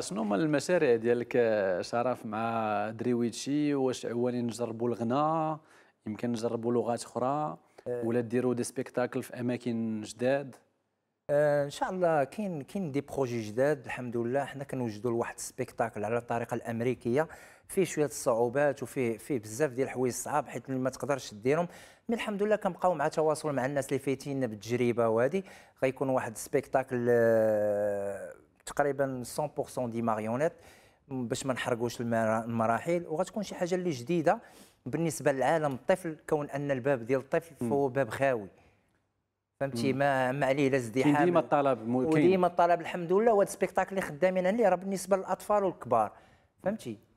شنو من المشاريع ديالك آه، شرف مع دريويتشي واش عواني نجربوا الغناء يمكن نجربوا لغات اخرى آه. ولا ديروا دي سبيكتاكل في اماكن جداد آه، ان شاء الله كاين كاين دي بروجي جداد الحمد لله حنا كنوجدوا لواحد السبيكتاكل على الطريقه الامريكيه فيه شويه الصعوبات وفيه فيه بزاف ديال الحوايج صعاب حيت ما تقدرش ديرهم مي الحمد لله كنبقاو مع تواصل مع الناس اللي فايتين بالتجربه وهذه غيكون واحد السبيكتاكل تقريبا 100% دي ماريونيت باش ما نحرقوش المراحل وغتكون شي حاجه اللي جديده بالنسبه للعالم الطفل كون ان الباب ديال الطفل فهو باب خاوي فهمتي ما ما عليه لا ازدحام ديما الطلب وديما الطلب الحمد لله وهذا السبيكتاكل اللي خدامين عليه راه بالنسبه للاطفال والكبار فهمتي